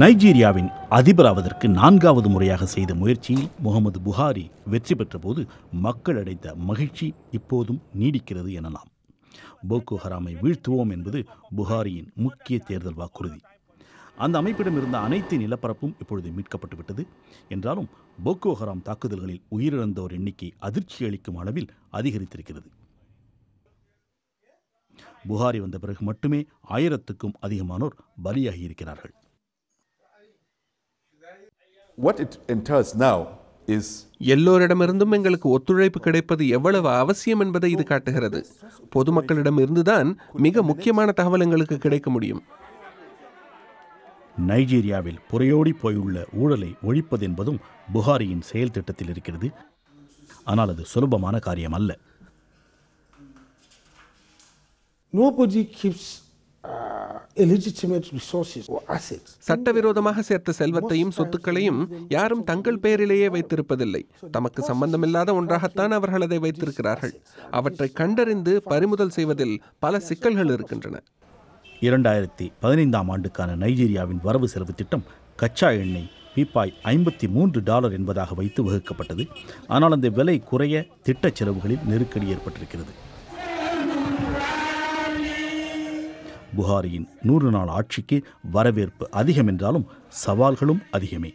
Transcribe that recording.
நைஜீரியாவின் அதிபராவதற்கு நான்காவது முறையாக செய்த முயற்சியில் முகமது புகாரி வெற்றி பெற்றபோது மக்கள் அடைத்த மகிழ்ச்சி இப்போதும் நீடிக்கிறது எனலாம் போக்கு ஹராமை வீழ்த்துவோம் என்பது புகாரியின் முக்கிய தேர்தல் வாக்குறுதி அந்த அமைப்பிடம் இருந்த அனைத்து நிலப்பரப்பும் இப்பொழுது மீட்கப்பட்டுவிட்டது என்றாலும் போக்கோ ஹராம் தாக்குதல்களில் உயிரிழந்தோர் எண்ணிக்கை அதிர்ச்சி அளிக்கும் அளவில் அதிகரித்திருக்கிறது புகாரி வந்த பிறகு மட்டுமே ஆயிரத்துக்கும் அதிகமானோர் பலியாகி இருக்கிறார்கள் what it entails now is எல்லோரிடமிருந்தும் எங்களுக்கு ஒத்துழைப்பு கிடைப்பது எவ்வளவு அவசியம் என்பதை இது காட்டுகிறது பொதுமக்களிடமிருந்துதான் மிக முக்கியமான தகவல் எங்களுக்கு கிடைக்க முடியும் நைஜீரியாவில் புறையோடி போயுள்ள ஊழலை ஒழிப்பது என்பதும் புகாரியின் செயல் திட்டத்தில் இருக்கிறது ஆனால் அது சுலபமான காரியம் அல்ல நோபோஜி கிப்ஸ் சட்டவிரோதமாக சேர்த்த செல்வத்தையும் சொத்துக்களையும் யாரும் தங்கள் பெயரிலேயே வைத்திருப்பதில்லை தமக்கு சம்பந்தமில்லாத ஒன்றாகத்தான் அவர்கள் அதை வைத்திருக்கிறார்கள் uh, அவற்றை கண்டறிந்து பறிமுதல் செய்வதில் பல சிக்கல்கள் இருக்கின்றன இரண்டாயிரத்தி பதினைந்தாம் ஆண்டுக்கான நைஜீரியாவின் வரவு செலவு திட்டம் கச்சா எண்ணெய் பீப்பாய் ஐம்பத்தி மூன்று டாலர் என்பதாக வைத்து வகுக்கப்பட்டது ஆனால் அந்த விலை குறைய திட்ட செலவுகளில் நெருக்கடி ஏற்பட்டிருக்கிறது புகாரியின் நூறு நாள் ஆட்சிக்கு வரவேற்பு அதிகம் என்றாலும் சவால்களும் அதிகமே